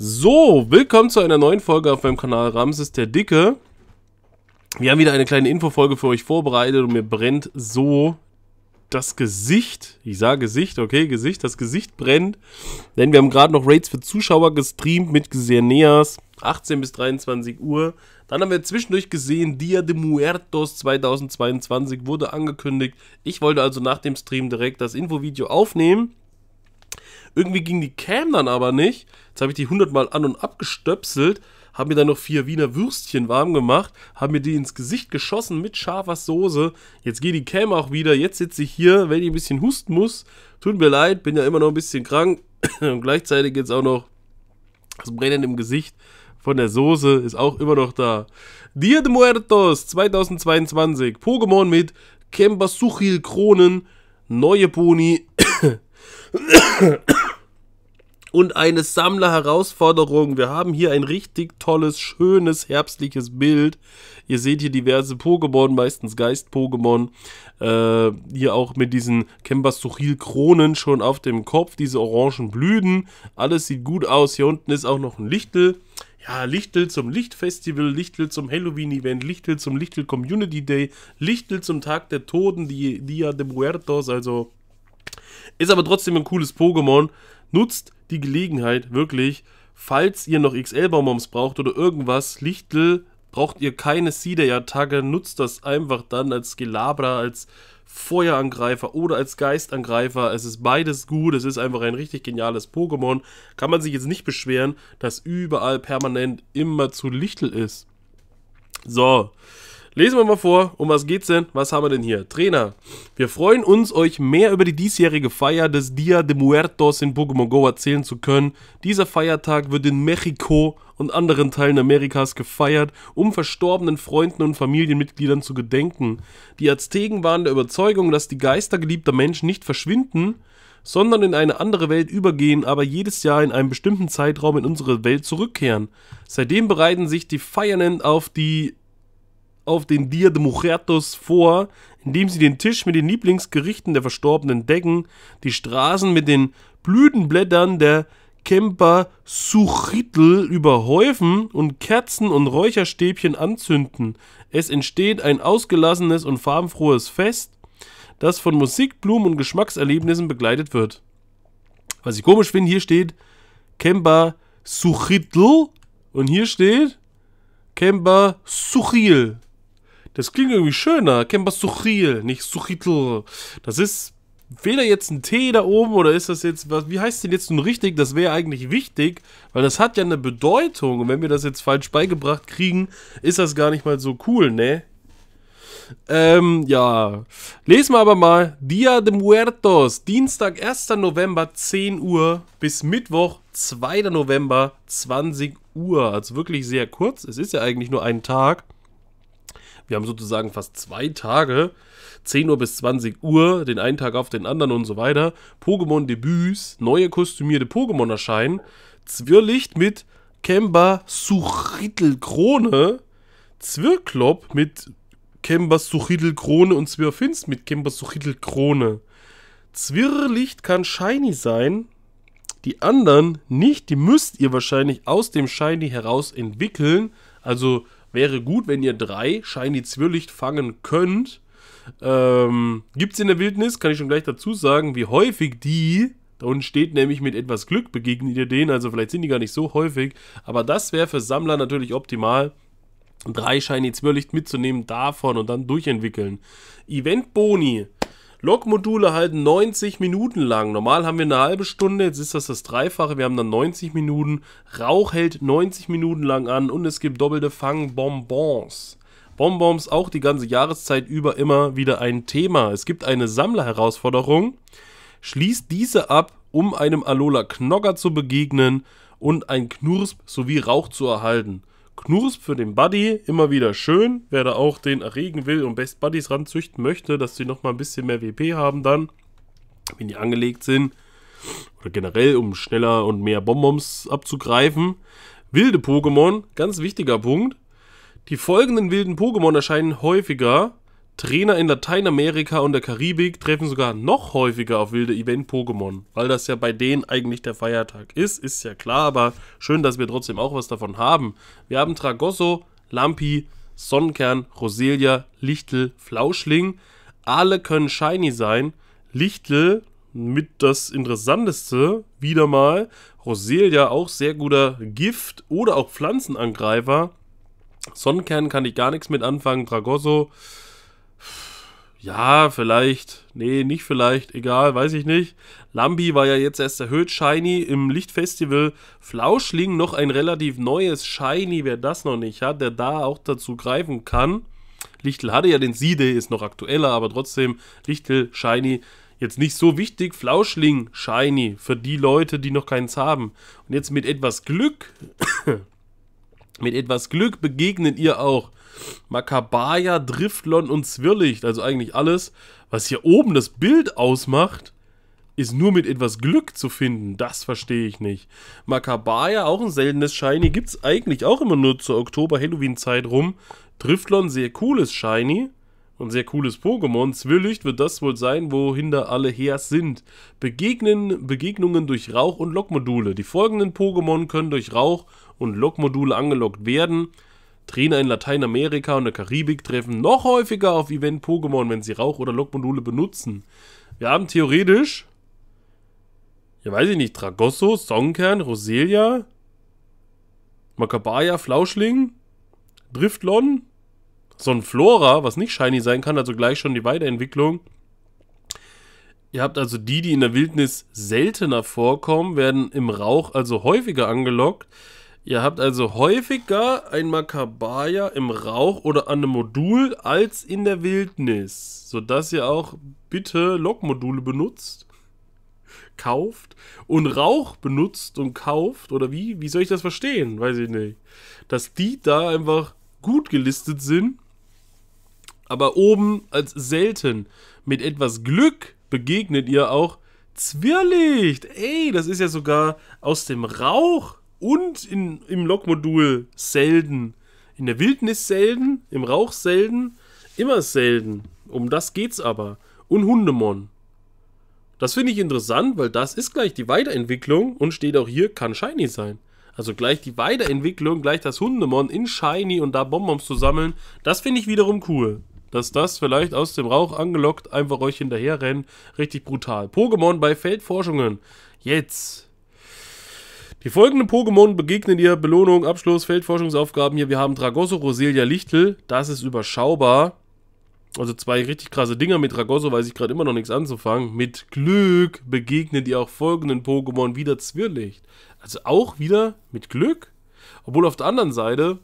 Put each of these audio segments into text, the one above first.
So, willkommen zu einer neuen Folge auf meinem Kanal Ramses der Dicke. Wir haben wieder eine kleine Infofolge für euch vorbereitet und mir brennt so das Gesicht. Ich sage Gesicht, okay, Gesicht. Das Gesicht brennt, denn wir haben gerade noch Raids für Zuschauer gestreamt mit Xerneas, 18 bis 23 Uhr. Dann haben wir zwischendurch gesehen, Dia de Muertos 2022 wurde angekündigt. Ich wollte also nach dem Stream direkt das Infovideo aufnehmen irgendwie ging die Cam dann aber nicht. Jetzt habe ich die hundertmal an und abgestöpselt, habe mir dann noch vier Wiener Würstchen warm gemacht, habe mir die ins Gesicht geschossen mit scharfer Soße. Jetzt geht die Cam auch wieder. Jetzt sitze ich hier, wenn ich ein bisschen husten muss. Tut mir leid, bin ja immer noch ein bisschen krank. Und gleichzeitig jetzt auch noch das Brennen im Gesicht von der Soße ist auch immer noch da. Dia de Muertos 2022. Pokémon mit Kemba Suchil Kronen. Neue Pony. und eine Sammlerherausforderung. Wir haben hier ein richtig tolles, schönes, herbstliches Bild. Ihr seht hier diverse Pokémon, meistens Geist-Pokémon. Äh, hier auch mit diesen Kembasuril-Kronen schon auf dem Kopf, diese orangen Blüten. Alles sieht gut aus. Hier unten ist auch noch ein Lichtel. Ja, Lichtel zum Lichtfestival, Lichtel zum Halloween-Event, Lichtel zum Lichtel Community Day, Lichtel zum Tag der Toten, die Dia de Muertos, also ist aber trotzdem ein cooles Pokémon. Nutzt die Gelegenheit, wirklich, falls ihr noch XL-Bonbons braucht oder irgendwas, Lichtel, braucht ihr keine Sider-Attacke, nutzt das einfach dann als Gelabra, als Feuerangreifer oder als Geistangreifer. Es ist beides gut, es ist einfach ein richtig geniales Pokémon. Kann man sich jetzt nicht beschweren, dass überall permanent immer zu Lichtel ist. So, Lesen wir mal vor, um was geht's denn? Was haben wir denn hier? Trainer, wir freuen uns, euch mehr über die diesjährige Feier des Dia de Muertos in Pokémon Go erzählen zu können. Dieser Feiertag wird in Mexiko und anderen Teilen Amerikas gefeiert, um verstorbenen Freunden und Familienmitgliedern zu gedenken. Die Azteken waren der Überzeugung, dass die Geister geliebter Menschen nicht verschwinden, sondern in eine andere Welt übergehen, aber jedes Jahr in einem bestimmten Zeitraum in unsere Welt zurückkehren. Seitdem bereiten sich die Feiernden auf die auf den Dia de Mujertos vor, indem sie den Tisch mit den Lieblingsgerichten der Verstorbenen decken, die Straßen mit den Blütenblättern der Kemper Suchitl überhäufen und Kerzen und Räucherstäbchen anzünden. Es entsteht ein ausgelassenes und farbenfrohes Fest, das von Musik, Blumen und Geschmackserlebnissen begleitet wird. Was ich komisch finde, hier steht Kemper Suchitl und hier steht Kemper Suchil. Das klingt irgendwie schöner. Kemba Suchil, nicht Suchitl. Das ist weder jetzt ein T da oben oder ist das jetzt, was, wie heißt denn jetzt nun richtig? Das wäre eigentlich wichtig, weil das hat ja eine Bedeutung. Und wenn wir das jetzt falsch beigebracht kriegen, ist das gar nicht mal so cool, ne? Ähm, ja. Lesen wir aber mal. Dia de Muertos. Dienstag, 1. November, 10 Uhr. Bis Mittwoch, 2. November, 20 Uhr. Also wirklich sehr kurz. Es ist ja eigentlich nur ein Tag. Wir haben sozusagen fast zwei Tage, 10 Uhr bis 20 Uhr, den einen Tag auf den anderen und so weiter. Pokémon-Debüts, neue kostümierte Pokémon erscheinen. Zwirlicht mit Kemba Suchittelkrone, Zwirklop mit Kemba Suchittelkrone und Zwirfinst mit Kemba Suchittelkrone. Zwirrlicht kann shiny sein, die anderen nicht, die müsst ihr wahrscheinlich aus dem Shiny heraus entwickeln. Also Wäre gut, wenn ihr drei Shiny Zwirlicht fangen könnt. Ähm, Gibt es in der Wildnis, kann ich schon gleich dazu sagen, wie häufig die, da unten steht nämlich mit etwas Glück begegnet ihr denen, also vielleicht sind die gar nicht so häufig, aber das wäre für Sammler natürlich optimal drei Shiny Zwirrlicht mitzunehmen davon und dann durchentwickeln. Event Boni Log-Module halten 90 Minuten lang. Normal haben wir eine halbe Stunde, jetzt ist das das Dreifache. Wir haben dann 90 Minuten. Rauch hält 90 Minuten lang an und es gibt doppelte Fangbonbons. Bonbons auch die ganze Jahreszeit über immer wieder ein Thema. Es gibt eine Sammlerherausforderung. Schließt diese ab, um einem Alola Knogger zu begegnen und ein Knursp sowie Rauch zu erhalten. Knusp für den Buddy, immer wieder schön. Wer da auch den erregen will und Best Buddies ranzüchten möchte, dass die nochmal ein bisschen mehr WP haben dann, wenn die angelegt sind. Oder generell, um schneller und mehr Bonbons abzugreifen. Wilde Pokémon, ganz wichtiger Punkt. Die folgenden wilden Pokémon erscheinen häufiger. Trainer in Lateinamerika und der Karibik treffen sogar noch häufiger auf wilde Event-Pokémon, weil das ja bei denen eigentlich der Feiertag ist, ist ja klar, aber schön, dass wir trotzdem auch was davon haben. Wir haben Tragosso, Lampi, Sonnenkern, Roselia, Lichtel, Flauschling. Alle können shiny sein. Lichtel mit das Interessanteste, wieder mal. Roselia auch sehr guter Gift- oder auch Pflanzenangreifer. Sonnenkern kann ich gar nichts mit anfangen. Tragosso ja, vielleicht, nee, nicht vielleicht, egal, weiß ich nicht. Lambi war ja jetzt erst erhöht, Shiny im Lichtfestival. Flauschling noch ein relativ neues Shiny, wer das noch nicht hat, der da auch dazu greifen kann. Lichtel hatte ja den Side, ist noch aktueller, aber trotzdem Lichtel, Shiny, jetzt nicht so wichtig. Flauschling, Shiny, für die Leute, die noch keins haben. Und jetzt mit etwas Glück mit etwas Glück begegnet ihr auch Makabaya, Driftlon und Zwirlicht. Also eigentlich alles, was hier oben das Bild ausmacht, ist nur mit etwas Glück zu finden. Das verstehe ich nicht. Makabaya, auch ein seltenes Shiny, gibt es eigentlich auch immer nur zur Oktober-Halloween-Zeit rum. Driftlon, sehr cooles Shiny und sehr cooles Pokémon. Zwillicht wird das wohl sein, wohin da alle her sind. Begegnen, Begegnungen durch Rauch und Lokmodule. Die folgenden Pokémon können durch Rauch und Log-Module angelockt werden. Trainer in Lateinamerika und der Karibik treffen noch häufiger auf Event-Pokémon, wenn sie Rauch- oder log benutzen. Wir haben theoretisch, ja weiß ich nicht, Dragosso, Songkern, Roselia, Makabaya, Flauschling, Driftlon, Sonflora, was nicht shiny sein kann, also gleich schon die Weiterentwicklung. Ihr habt also die, die in der Wildnis seltener vorkommen, werden im Rauch also häufiger angelockt. Ihr habt also häufiger ein Makabaya im Rauch oder an einem Modul als in der Wildnis, sodass ihr auch bitte Lokmodule benutzt, kauft und Rauch benutzt und kauft oder wie? Wie soll ich das verstehen? Weiß ich nicht. Dass die da einfach gut gelistet sind, aber oben als selten. Mit etwas Glück begegnet ihr auch Zwirrlicht. Ey, das ist ja sogar aus dem Rauch und in, im Log-Modul selten. In der Wildnis selten, im Rauch selten, immer selten. Um das geht's aber. Und Hundemon. Das finde ich interessant, weil das ist gleich die Weiterentwicklung und steht auch hier, kann Shiny sein. Also gleich die Weiterentwicklung, gleich das Hundemon in Shiny und da Bonbons zu sammeln, das finde ich wiederum cool. Dass das vielleicht aus dem Rauch angelockt einfach euch hinterher rennt, richtig brutal. Pokémon bei Feldforschungen. Jetzt. Die folgenden Pokémon begegnen dir. Belohnung, Abschluss, Feldforschungsaufgaben hier. Wir haben Dragosso, Roselia, Lichtel. Das ist überschaubar. Also zwei richtig krasse Dinger mit Dragosso, weiß ich gerade immer noch nichts anzufangen. Mit Glück begegnen dir auch folgenden Pokémon wieder Zwirrlicht. Also auch wieder mit Glück. Obwohl auf der anderen Seite,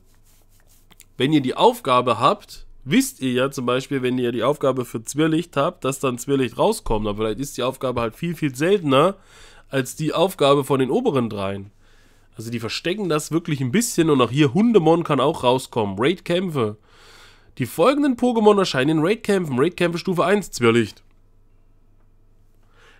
wenn ihr die Aufgabe habt, wisst ihr ja zum Beispiel, wenn ihr die Aufgabe für Zwirrlicht habt, dass dann Zwirrlicht rauskommt. Aber vielleicht ist die Aufgabe halt viel, viel seltener als die Aufgabe von den oberen dreien. Also die verstecken das wirklich ein bisschen und auch hier Hundemon kann auch rauskommen. Raidkämpfe. Die folgenden Pokémon erscheinen in Raidkämpfen. Raidkämpfe Stufe 1, Zwirlicht.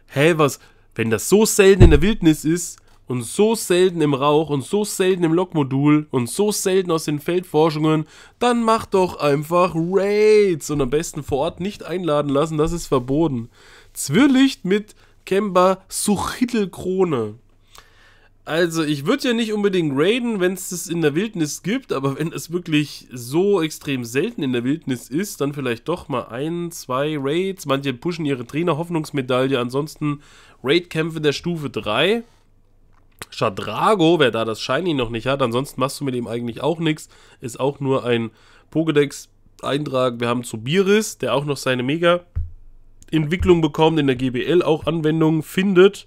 Hä, hey, was? Wenn das so selten in der Wildnis ist und so selten im Rauch und so selten im Logmodul und so selten aus den Feldforschungen, dann mach doch einfach Raids und am besten vor Ort nicht einladen lassen, das ist verboten. Zwirlicht mit Kemba Suchitelkrone. Also, ich würde ja nicht unbedingt raiden, wenn es das in der Wildnis gibt, aber wenn es wirklich so extrem selten in der Wildnis ist, dann vielleicht doch mal ein, zwei Raids. Manche pushen ihre Trainer-Hoffnungsmedaille, ansonsten Raid-Kämpfe der Stufe 3. Shadrago, wer da das Shiny noch nicht hat, ansonsten machst du mit ihm eigentlich auch nichts, ist auch nur ein Pokédex-Eintrag. Wir haben Zubiris, der auch noch seine Mega Entwicklung bekommt, in der GBL auch Anwendungen findet,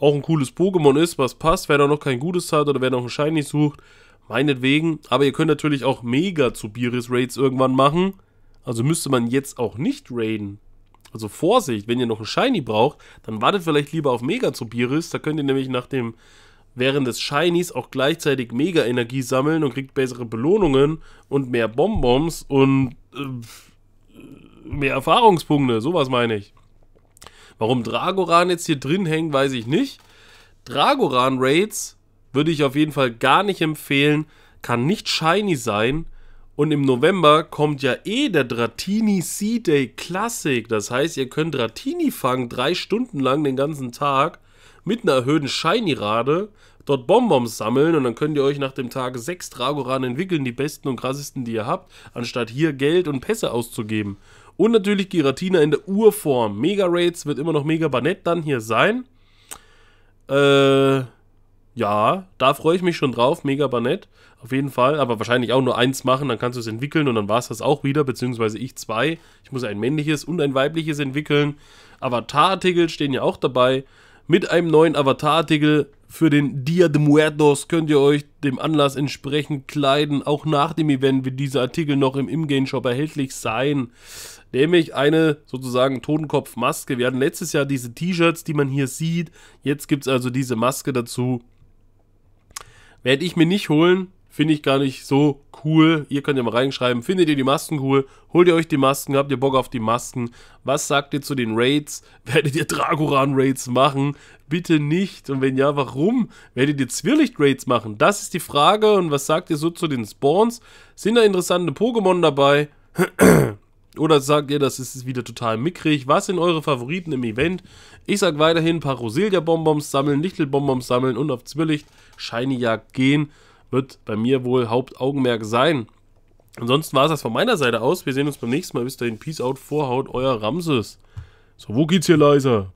auch ein cooles Pokémon ist, was passt, wer da noch kein Gutes hat oder wer noch ein Shiny sucht, meinetwegen. Aber ihr könnt natürlich auch mega zu Biris Raids irgendwann machen. Also müsste man jetzt auch nicht raiden. Also Vorsicht, wenn ihr noch ein Shiny braucht, dann wartet vielleicht lieber auf Mega zu Biris. Da könnt ihr nämlich nach dem während des Shinies auch gleichzeitig Mega-Energie sammeln und kriegt bessere Belohnungen und mehr Bonbons und äh, mehr Erfahrungspunkte, sowas meine ich. Warum Dragoran jetzt hier drin hängt, weiß ich nicht. Dragoran-Raids würde ich auf jeden Fall gar nicht empfehlen. Kann nicht shiny sein. Und im November kommt ja eh der Dratini Sea Day Classic. Das heißt, ihr könnt Dratini fangen, drei Stunden lang den ganzen Tag, mit einer erhöhten Shiny-Rate, dort Bonbons sammeln und dann könnt ihr euch nach dem Tag sechs Dragoran entwickeln, die besten und krassesten, die ihr habt, anstatt hier Geld und Pässe auszugeben. Und natürlich Giratina in der Urform. Mega Raids wird immer noch Mega Banett dann hier sein. Äh, ja, da freue ich mich schon drauf. Mega Banett. Auf jeden Fall. Aber wahrscheinlich auch nur eins machen, dann kannst du es entwickeln und dann war es das auch wieder. Beziehungsweise ich zwei. Ich muss ein männliches und ein weibliches entwickeln. Avatar-Artikel stehen ja auch dabei. Mit einem neuen Avatar-Artikel für den Dia de Muertos könnt ihr euch dem Anlass entsprechend kleiden. Auch nach dem Event wird dieser Artikel noch im Imgame-Shop erhältlich sein nämlich eine sozusagen Totenkopfmaske. Wir hatten letztes Jahr diese T-Shirts, die man hier sieht. Jetzt gibt es also diese Maske dazu. Werde ich mir nicht holen, finde ich gar nicht so cool. Ihr könnt ja mal reinschreiben, findet ihr die Masken cool? Holt ihr euch die Masken? Habt ihr Bock auf die Masken? Was sagt ihr zu den Raids? Werdet ihr Dragoran-Raids machen? Bitte nicht. Und wenn ja, warum? Werdet ihr Zwirlicht-Raids machen? Das ist die Frage. Und was sagt ihr so zu den Spawns? Sind da interessante Pokémon dabei? Oder sagt ihr, das ist wieder total mickrig? Was sind eure Favoriten im Event? Ich sag weiterhin, ein paar Roselia-Bonbons sammeln, Lichtel-Bonbons sammeln und auf Zwillicht Shiny-Jagd gehen. Wird bei mir wohl Hauptaugenmerk sein. Ansonsten war es das von meiner Seite aus. Wir sehen uns beim nächsten Mal. Bis dahin, Peace out, Vorhaut, euer Ramses. So, wo geht's hier leiser?